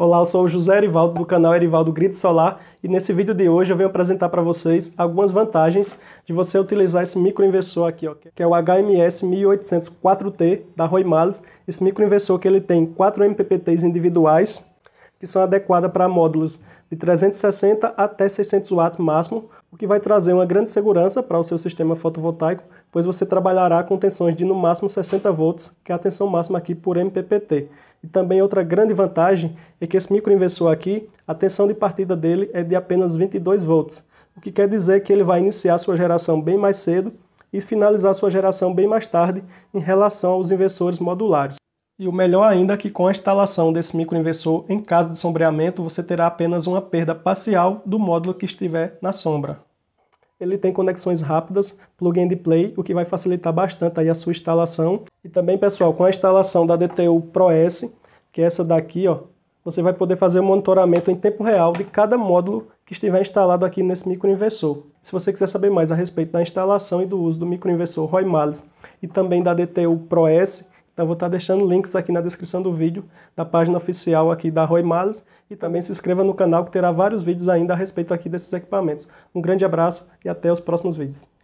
Olá, eu sou o José Erivaldo do canal Erivaldo Grid Solar e nesse vídeo de hoje eu venho apresentar para vocês algumas vantagens de você utilizar esse microinversor aqui, ó, que é o HMS 1804 t da Roy Males. Esse microinversor que ele tem 4 MPPTs individuais que são adequadas para módulos de 360 até 600 watts máximo o que vai trazer uma grande segurança para o seu sistema fotovoltaico, pois você trabalhará com tensões de no máximo 60 volts, que é a tensão máxima aqui por MPPT. E também outra grande vantagem é que esse microinversor aqui, a tensão de partida dele é de apenas 22 volts, o que quer dizer que ele vai iniciar sua geração bem mais cedo e finalizar sua geração bem mais tarde em relação aos inversores modulares. E o melhor ainda é que com a instalação desse microinversor em casa de sombreamento, você terá apenas uma perda parcial do módulo que estiver na sombra. Ele tem conexões rápidas, plug and play, o que vai facilitar bastante aí a sua instalação. E também, pessoal, com a instalação da DTU Pro S, que é essa daqui, ó, você vai poder fazer o monitoramento em tempo real de cada módulo que estiver instalado aqui nesse microinversor. Se você quiser saber mais a respeito da instalação e do uso do microinversor Roy Males e também da DTU Pro S, então eu vou estar deixando links aqui na descrição do vídeo da página oficial aqui da Roy Males e também se inscreva no canal que terá vários vídeos ainda a respeito aqui desses equipamentos. Um grande abraço e até os próximos vídeos.